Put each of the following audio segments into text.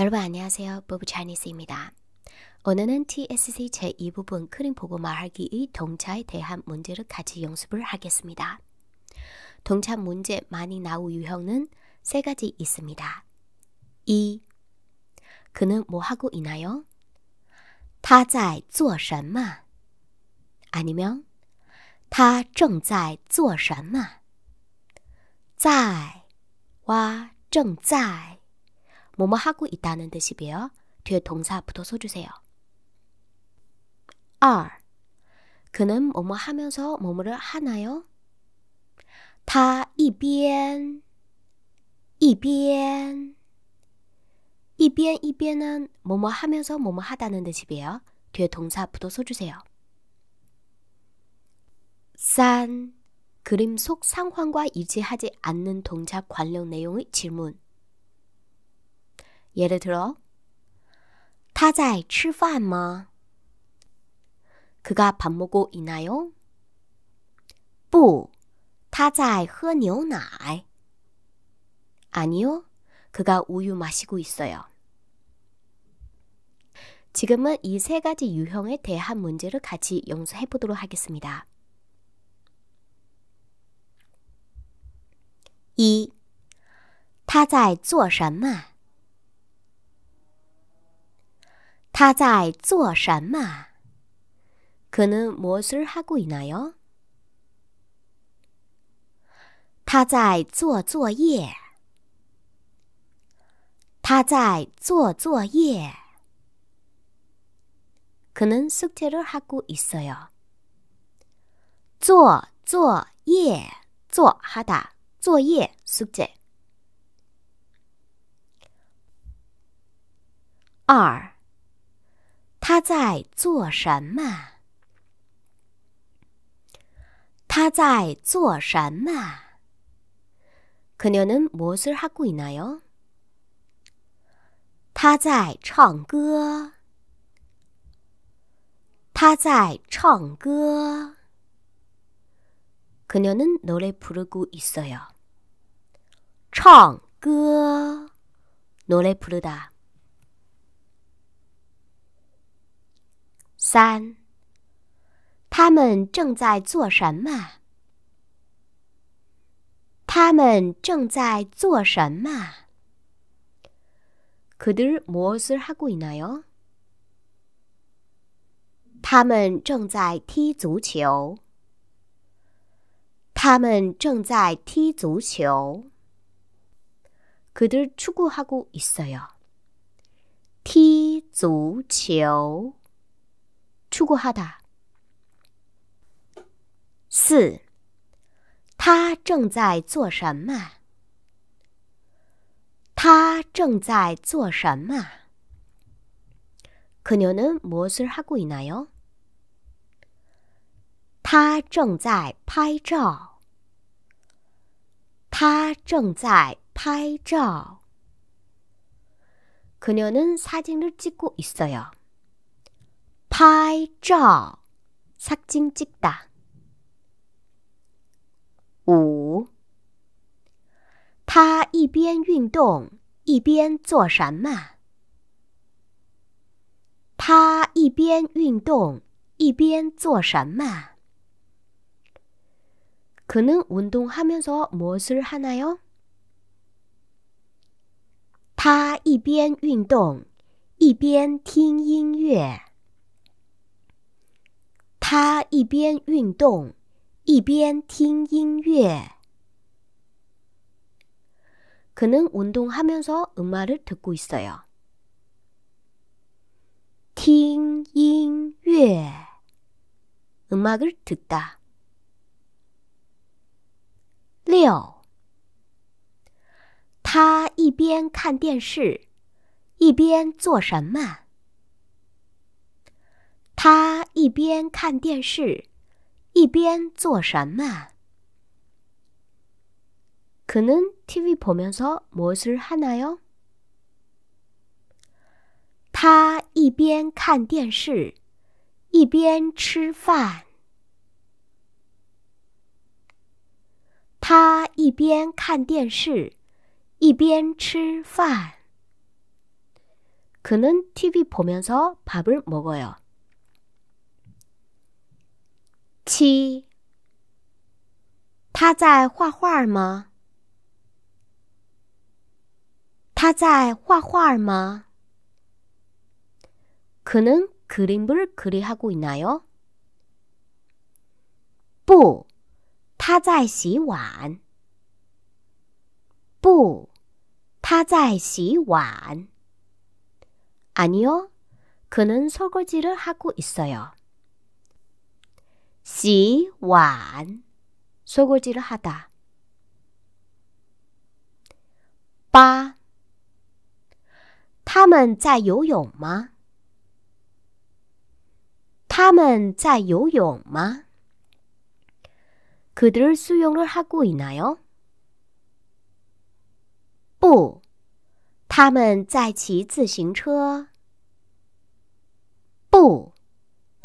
여러분 안녕하세요. 부부 차이니스입니다. 오늘은 TSC 제2부분 크림 보고 말하기의 동차에 대한 문제를 같이 연습을 하겠습니다. 동차 문제 많이 나올 유형은 세 가지 있습니다. 1. 그는 뭐 하고 있나요? 他在做什么? 아니면 他正在做什么?在와正在 뭐뭐 하고 있다는 뜻이에요 뒤에 동사 부터 써주세요. 2. 그는 뭐뭐 하면서 뭐뭐를 하나요? 他一边이边一边一边은 뭐뭐 하면서 뭐뭐 하다는 뜻이에요. 뒤에 동사 부터 써주세요. 3. 그림 속 상황과 일치하지 않는 동작 관련 내용의 질문 예를 들어, 他在吃饭吗? 그가 밥 먹고 있나요? 不,他在喝牛奶. 아니요, 그가 우유 마시고 있어요. 지금은 이 세 가지 유형에 대한 문제를 같이 연수해 보도록 하겠습니다. 1. 他在做什么?他在做什么？ 그는 무엇을 하고 있나요? 他在做作业.他在做作业. 그는 숙제를 하고 있어요. 做作业, 做하다, 作业, 숙제. 二他在做什么？他在做什么？ 그녀는 무엇을 하고 있나요? 他在唱歌.他在唱歌. 그녀는 노래 부르고 있어요. 唱歌. 노래 부르다. 三。他们正在做什么？他们正在做什么？그들무엇을하고있나 요？ 他们正在踢足球。他们正在踢足球。그들축구하고있어 요。 踢足球。 추구하다. 四，他正在做什么？他正在做什么？ 그녀는 무엇을 하고 있나요? 他正在拍照.他正在拍照. 그녀는 사진을 찍고 있어요. 拍照，사진찍 다。 五，他一边运动一边做什么？他一边运动一边做什么？可能运动하면서무엇을하나 요？ 他一边运动一边听音乐。他一边运动，一边听音乐。 그는 운동하면서 음악을 듣고 있어요. 听音乐 음악을 듣다. 6. 他一边看电视，一边做什么？他一边看电视，一边做什么？可能 TV 보면서뭐를하나 요？ 他一边看电视，一边吃饭。他一边看电视，一边吃饭。可能 TV 보면서밥을먹어 요。 七，他在画画吗？他在画画吗？ 그는 그림을 그리하고 있나요? 不,他在洗碗.不,他在洗碗. 아니요, 그는 설거지를 하고 있어요. 洗碗。数过几多下哒？八。他们在游泳吗？他们在游泳吗？그들수영을하고있나 요？ 不，他们在骑自行车。不。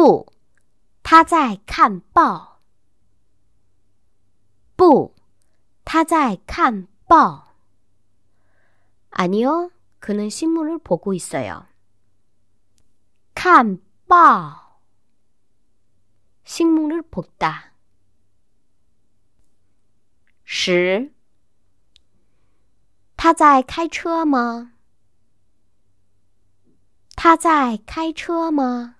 不，他在看报。不，他在看报。아니요 그는 신문을 보고 있어요. 看 빠. 식물을 볶다. 十.他在开车吗?他在开车吗?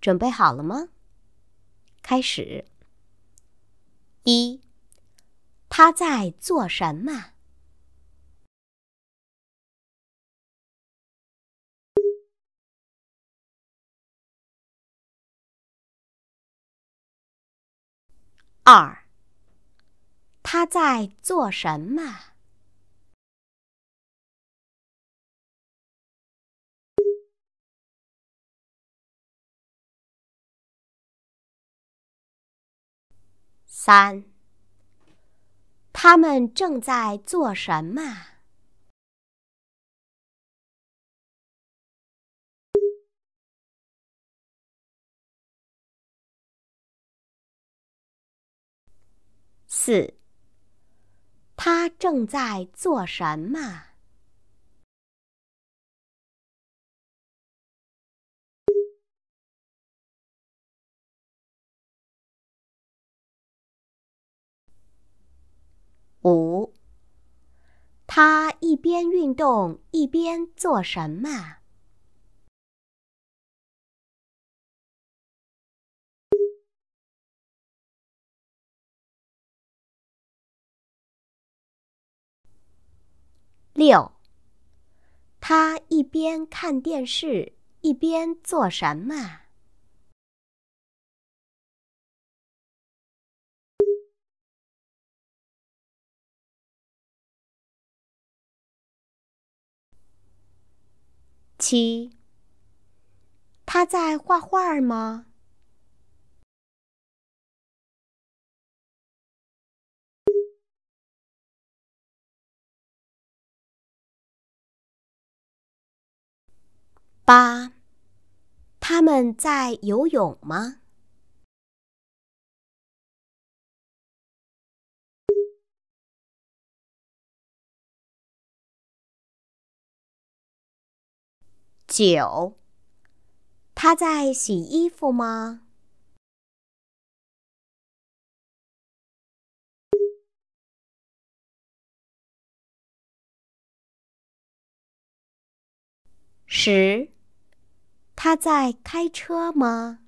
准备好了吗？开始。一，他在做什么？二，他在做什么？三，他们正在做什么？四，他正在做什么？五，他一边运动一边做什么？六，他一边看电视一边做什么？七，他在画画吗？八，他们在游泳吗？九，他在洗衣服吗？十，他在开车吗？